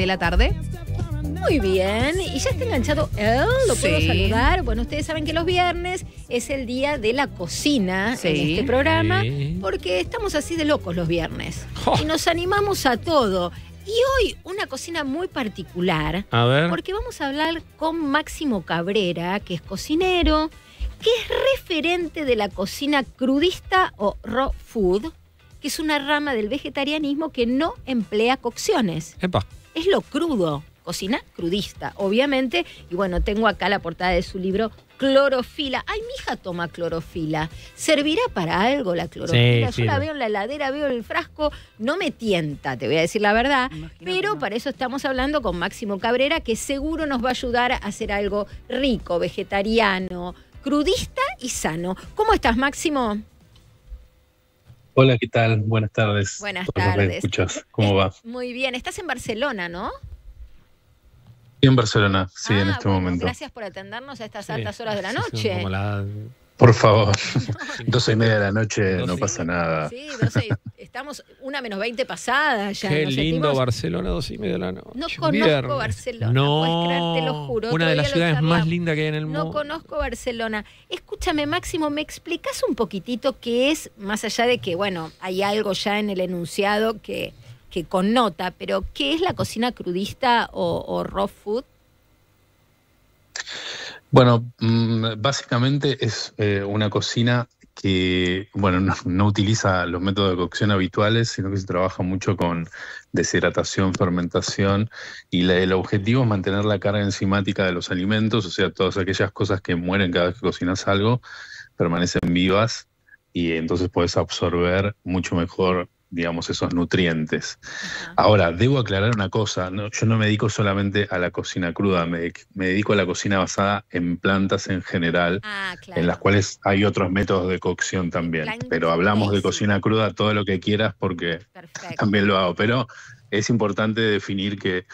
de la tarde. Muy bien, y ya está enganchado él, lo puedo saludar. Bueno, ustedes saben que los viernes es el día de la cocina en este programa, porque estamos así de locos los viernes. Y nos animamos a todo. Y hoy una cocina muy particular, a ver. porque vamos a hablar con Máximo Cabrera, que es cocinero, que es referente de la cocina crudista o raw food, que es una rama del vegetarianismo que no emplea cocciones. Epa es lo crudo, cocina crudista, obviamente. Y bueno, tengo acá la portada de su libro clorofila. Ay, mi hija toma clorofila. ¿Servirá para algo la clorofila? Yo la veo en la heladera, veo el frasco, no me tienta, te voy a decir la verdad. pero para eso estamos hablando con Máximo Cabrera, que seguro nos va a ayudar a hacer algo rico, vegetariano, crudista y sano. ¿Cómo estás, Máximo? Hola, ¿qué tal? Buenas tardes. Buenas tardes. Escuchas? ¿Cómo va? Muy bien, estás en Barcelona, ¿no? Sí, En Barcelona, sí, en ah, este momento. Gracias por atendernos a estas altas horas de la noche. Por favor, Dos y media de la noche, no pasa nada. Sí, y, Estamos una menos 20 pasadas. ya. Qué lindo Barcelona, dos y media de la noche. No conozco Barcelona. No, lo juro. Una de las ciudades más lindas que hay en el mundo. No conozco Barcelona. Escúchame, Máximo, ¿me explicas un poquitito qué es, más allá de que, bueno, hay algo ya en el enunciado que, que connota, pero ¿qué es la cocina crudista o, o raw food? Bueno, mm, básicamente es eh, una cocina que bueno, no, utiliza los métodos de cocción habituales, sino que se trabaja mucho con deshidratación, fermentación, y el objetivo es mantener la carga enzimática de los alimentos, o sea, todas aquellas cosas que mueren cada vez que cocinas algo, permanecen vivas y entonces puedes absorber mucho mejor digamos, esos nutrientes. Ahora, debo aclarar una cosa, yo no me dedico solamente a la cocina cruda, me, dedico a la cocina basada en plantas en general, ah, en las cuales hay otros métodos de cocción también, pero hablamos de cocina cruda todo lo que quieras porque también lo hago, pero es importante definir que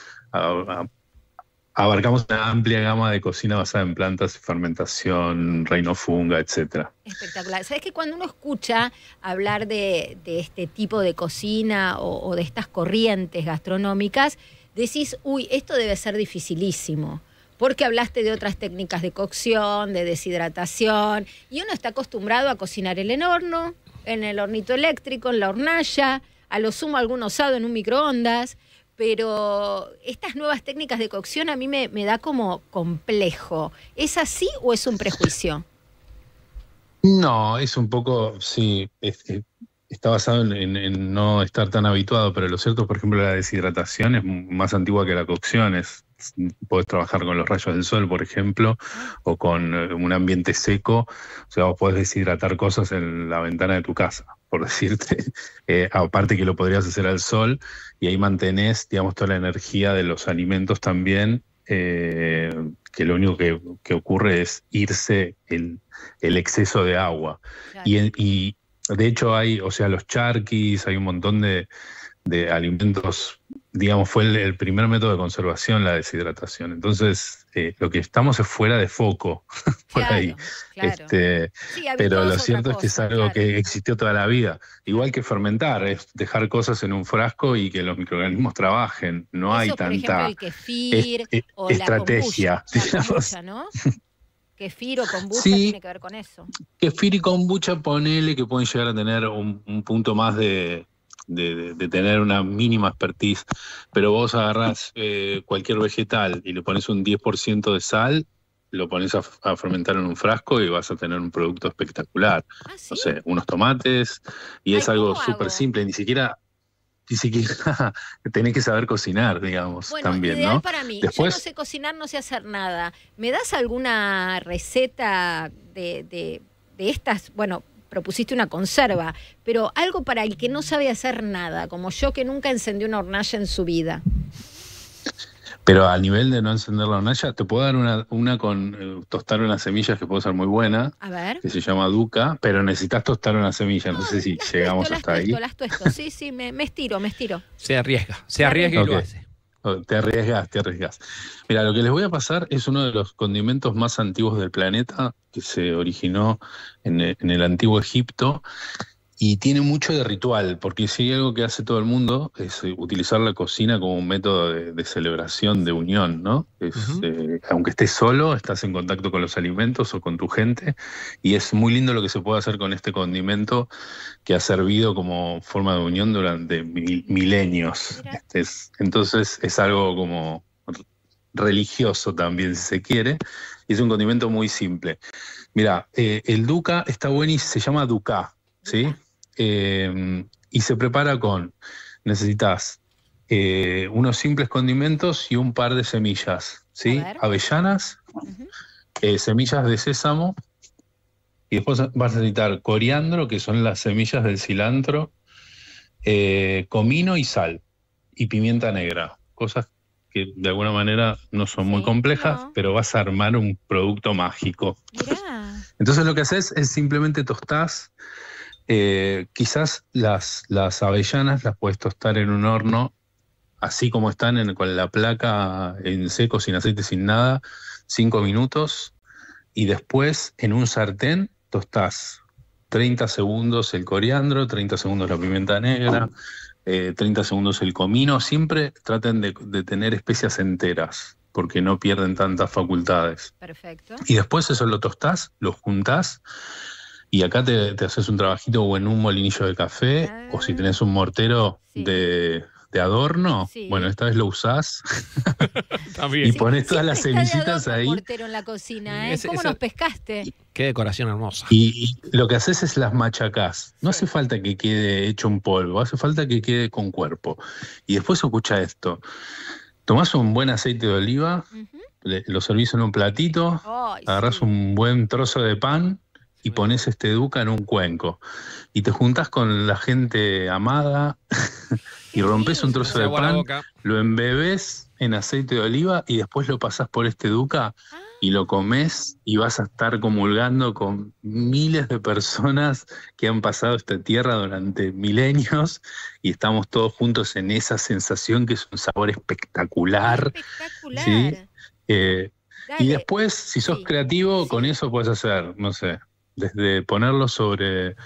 abarcamos una amplia gama de cocina basada en plantas, fermentación, reino funga, etc. Espectacular. ¿Sabes que cuando uno escucha hablar de, este tipo de cocina o, o, de estas corrientes gastronómicas, decís, uy, esto debe ser dificilísimo? Porque hablaste de otras técnicas de cocción, de deshidratación, y uno está acostumbrado a cocinar en el horno, en el hornito eléctrico, en la hornalla, a lo sumo algún osado en un microondas pero estas nuevas técnicas de cocción a mí me, da como complejo. ¿Es así o es un prejuicio? No, es un poco, sí, está basado en, no estar tan habituado, pero lo cierto, por ejemplo, la deshidratación es más antigua que la cocción, es, podés trabajar con los rayos del sol, por ejemplo, o con eh, un ambiente seco, o sea, vos podés deshidratar cosas en la ventana de tu casa por decirte, eh, aparte que lo podrías hacer al sol y ahí mantenés, digamos, toda la energía de los alimentos también, eh, que lo único que, ocurre es irse el, exceso de agua. Y, de hecho hay, o sea, los charquis, hay un montón de alimentos digamos, fue el, primer método de conservación, la deshidratación. Entonces, eh, lo que estamos es fuera de foco por ahí. Este, pero lo cierto es que es algo que existió toda la vida. Igual que fermentar, es dejar cosas en un frasco y que los microorganismos trabajen. No hay tanta el kefir eh, estrategia. La ¿no? Kefir o kombucha tiene que ver con eso. Kefir y kombucha, ponele que pueden llegar a tener un punto más de, de, tener una mínima expertise, pero vos agarrás eh, cualquier vegetal y le pones un 10% de sal, lo pones a, fermentar en un frasco y vas a tener un producto espectacular. No ¿Ah, sé, unos tomates, y es algo súper simple, ni siquiera ni tenés que saber cocinar, digamos, también, ¿no? para mí. Después... Yo no sé cocinar, no sé hacer nada. ¿Me das alguna receta de, de estas? Bueno, propusiste una conserva, pero algo para el que no sabe hacer nada, como yo que nunca encendí una hornalla en su vida. Pero a nivel de no encender la hornalla, te puedo dar una, una con eh, tostar unas semillas que puede ser muy buena. A ver. Que se llama duca, pero necesitas tostar una semilla. No, sé si llegamos hasta ahí. las Sí, sí, me, estiro, me estiro. Se arriesga, se, arriesga, y lo hace. Oh, te arriesgas, te arriesgas. Mira, lo que les voy a pasar es uno de los condimentos más antiguos del planeta, que se originó en, en el antiguo Egipto y tiene mucho de ritual, porque si hay algo que hace todo el mundo es eh, utilizar la cocina como un método de, celebración, de unión, ¿no? Eh, aunque estés solo, estás en contacto con los alimentos o con tu gente, y es muy lindo lo que se puede hacer con este condimento que ha servido como forma de unión durante milenios. entonces es algo como religioso también, si se quiere, y es un condimento muy simple. Mira, eh, el duca está y se llama duca, ¿sí? Em, y se prepara con, necesitas eh, unos simples condimentos y un par de semillas, ¿sí? Avellanas, eh, semillas de sésamo, y después vas a necesitar coriandro, que son las semillas del cilantro, eh, comino y sal, y pimienta negra, cosas que de alguna manera no son muy complejas, pero vas a armar un producto mágico. Entonces lo que haces es simplemente tostás eh, quizás las, las avellanas las puedes tostar en un horno, así como están, en, con la placa en seco, sin aceite, sin nada, cinco minutos, y después en un sartén tostás 30 segundos el coriandro, 30 segundos la pimienta negra, 30 eh, segundos el comino. Siempre traten de, de, tener especias enteras porque no pierden tantas facultades. Perfecto. Y después eso lo tostás, lo juntás y acá te, haces un trabajito o en un molinillo de café, o si ah, tenés un mortero de, adorno, bueno, esta vez lo usás y pones todas las semillitas ahí. mortero en la cocina, ¿eh? ¿Cómo los pescaste? qué decoración hermosa. Y, lo que haces es las machacás. No hace falta que quede hecho un polvo, hace falta que quede con cuerpo. Y después escucha esto. Tomás un buen aceite de oliva, lo servís en un platito, agarras agarrás un buen trozo de pan, y pones este Duca en un cuenco y te juntas con la gente amada y rompes un trozo de pan, lo embebes en aceite de oliva y después lo pasas por este Duca y lo ah. comes y vas a estar comulgando con miles de personas que han pasado esta tierra durante milenios y estamos todos juntos en esa sensación que es un sabor espectacular. Espectacular. Eh, y después, si sos creativo, con eso puedes hacer, no sé, desde ponerlo sobre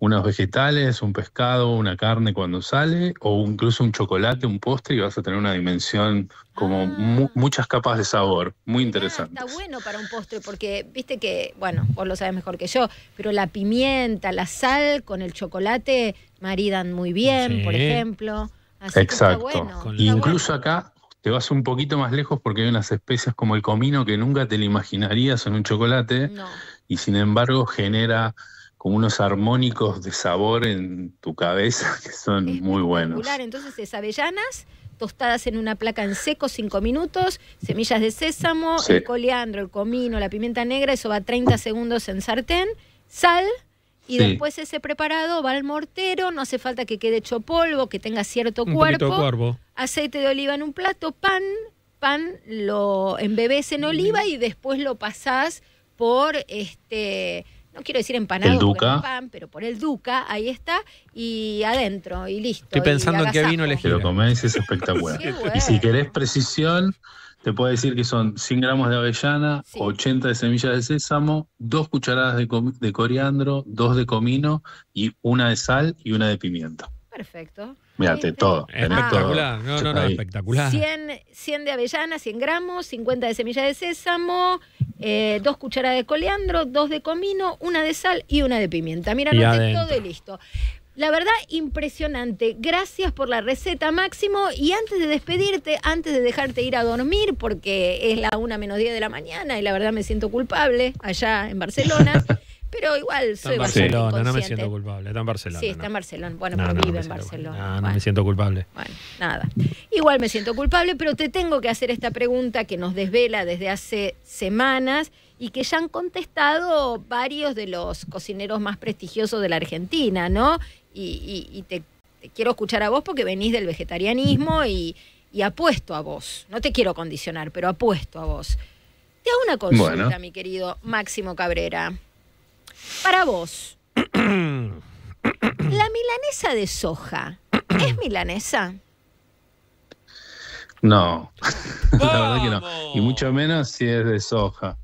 unos vegetales, un pescado, una carne cuando sale, o incluso un chocolate, un postre, y vas a tener una dimensión como ah. muchas capas de sabor, muy ah, interesante. está bueno para un postre, porque viste que, bueno, vos lo sabes mejor que yo, pero la pimienta, la sal con el chocolate maridan muy bien, por ejemplo. Así Exacto. Que está bueno, incluso acá te vas un poquito más lejos porque hay unas especias como el comino que nunca te lo imaginarías en un chocolate. No y sin embargo genera como unos armónicos de sabor en tu cabeza que son muy buenos. Entonces es avellanas tostadas en una placa en seco cinco minutos, semillas de sésamo, el coliandro, el comino, la pimienta negra, eso va 30 segundos en sartén, sal, y después ese preparado va al mortero, no hace falta que quede hecho polvo, que tenga cierto cuerpo, aceite de oliva en un plato, pan, pan lo embebes en oliva y después lo pasás por este no quiero decir empanado el pan, pero por el Duca, ahí está, y adentro, y listo. Estoy pensando en qué vino elegir. Pero comés es espectacular. y si querés precisión, te puedo decir que son 100 gramos de avellana, 80 de semillas de sésamo, dos cucharadas de, de coriandro, dos de comino, y una de sal y una de pimienta. Perfecto. Mírate, este, todo. Espectacular. Todo. No, espectacular. 100, 100, de avellana, 100 gramos, 50 de semilla de sésamo, eh, dos cucharadas de coleandro, dos de comino, una de sal y una de pimienta. Mira, todo y listo. La verdad, impresionante. Gracias por la receta, Máximo. Y antes de despedirte, antes de dejarte ir a dormir, porque es la una menos 10 de la mañana y la verdad me siento culpable allá en Barcelona. pero igual soy en Barcelona, no me siento culpable. Está en Barcelona. Sí, está en Barcelona. Bueno, pero pues vive en Barcelona. No, no me siento culpable. Bueno, nada. Igual me siento culpable, pero te tengo que hacer esta pregunta que nos desvela desde hace semanas y que ya han contestado varios de los cocineros más prestigiosos de la Argentina, ¿no? Y, te, quiero escuchar a vos porque venís del vegetarianismo y, apuesto a vos. No te quiero condicionar, pero apuesto a vos. Te hago una consulta, mi querido Máximo Cabrera. Para vos, la milanesa de soja, ¿es milanesa? No, la verdad que no. Y mucho menos si es de soja.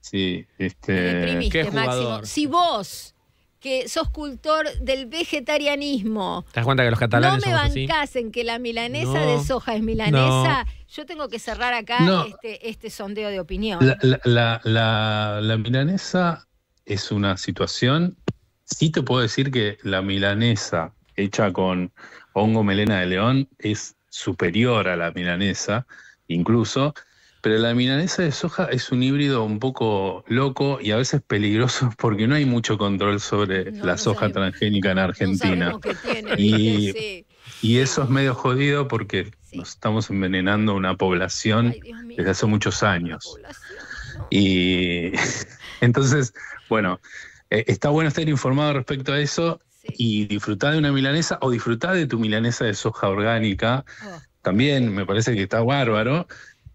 Sí, este. Máximo. Si vos, que sos cultor del vegetarianismo. los catalanes No me bancasen que la milanesa de soja es milanesa. Yo tengo que cerrar acá este, este, sondeo de opinión. la, la milanesa es una situación. Sí te puedo decir que la milanesa hecha con hongo melena de león es superior a la milanesa, incluso, pero la milanesa de soja es un híbrido un poco loco y a veces peligroso porque no hay mucho control sobre la soja transgénica en Argentina. y, eso es medio jodido porque nos estamos envenenando una población desde hace muchos años. Y Entonces, bueno, eh, está bueno estar informado respecto a eso y disfrutar de una milanesa o disfrutar de tu milanesa de soja orgánica. Oh, También me parece que está bárbaro.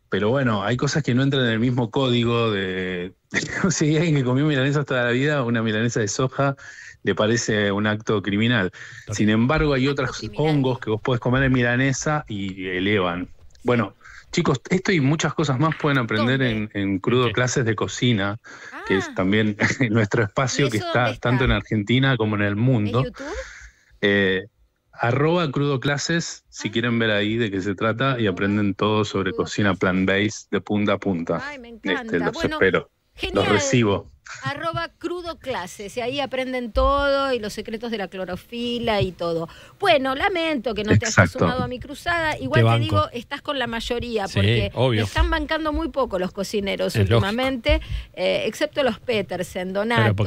Pero bueno, hay cosas que no entran en el mismo código de... si alguien que comió milanesa toda la vida, una milanesa de soja le parece un acto criminal. Sin embargo, hay otros hongos que vos podés comer en milanesa y elevan. Bueno, Chicos, esto y muchas cosas más pueden aprender en, Crudo Clases de Cocina, que es ah. también nuestro espacio que está, tanto en Argentina como en el mundo. Eh, arroba Crudo Clases, si ah. quieren ver ahí de qué se trata y ah, aprenden todo sobre cocina plant-based de punta a punta. me este, los espero. Los recibo. Arroba crudo clases. Y ahí aprenden todo y los secretos de la clorofila y todo. Bueno, lamento que no te hayas sumado a mi cruzada. Igual te, digo, estás con la mayoría porque están bancando muy poco los cocineros últimamente, eh, excepto los Petersen, Donato,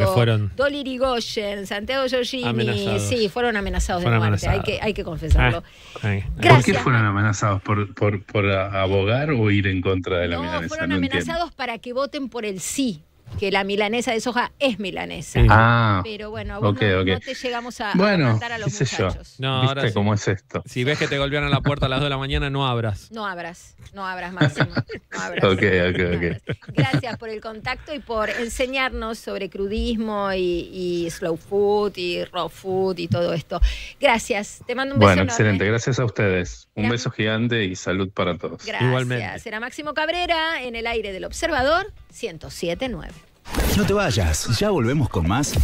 Dolly Rigoyen, Santiago Giorgini. Sí, fueron amenazados de muerte. Hay, que, hay que confesarlo. Ah, ¿Por qué fueron amenazados? ¿Por, por, por abogar o ir en contra de la no, Fueron amenazados para que voten por el sí que la milanesa de soja es milanesa. Ah, pero bueno, no, te llegamos a, bueno, a los muchachos. ¿Viste cómo es esto? Si ves que te golpean a la puerta a las 2 de la mañana, no abras. No abras, no abras, Máximo. No abras. ok, ok, ok. Gracias por el contacto y por enseñarnos sobre crudismo y, slow food y raw food y todo esto. Gracias, te mando un beso. Bueno, excelente, gracias a ustedes. Un beso gigante y salud para todos. Gracias. Igualmente. Será Máximo Cabrera en el aire del Observador. 1079. No te vayas, ya volvemos con más.